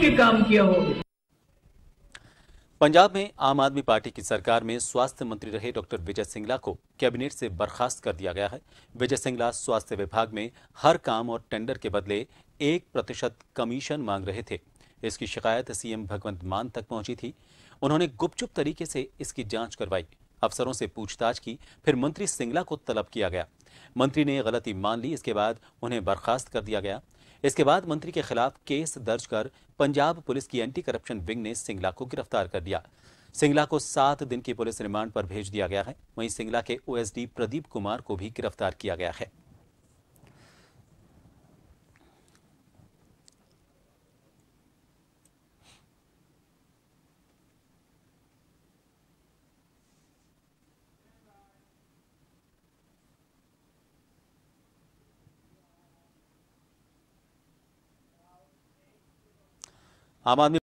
के काम किया हो पंजाब में आम आदमी पार्टी की सरकार में स्वास्थ्य मंत्री रहे डॉक्टर विजय सिंगला को कैबिनेट से बर्खास्त कर दिया गया है विजय सिंगला स्वास्थ्य विभाग में हर काम और टेंडर के बदले एक प्रतिशत कमीशन मांग रहे थे इसकी शिकायत सीएम भगवंत मान तक पहुंची थी उन्होंने गुपचुप तरीके से इसकी जांच करवाई अफसरों से पूछताछ की फिर मंत्री सिंगला को तलब किया गया मंत्री ने गलती मान ली इसके बाद उन्हें बर्खास्त कर दिया गया इसके बाद मंत्री के खिलाफ केस दर्ज कर पंजाब पुलिस की एंटी करप्शन विंग ने सिंगला को गिरफ्तार कर दिया सिंगला को सात दिन की पुलिस रिमांड पर भेज दिया गया है वहीं सिंगला के ओएसडी प्रदीप कुमार को भी गिरफ्तार किया गया है 아마님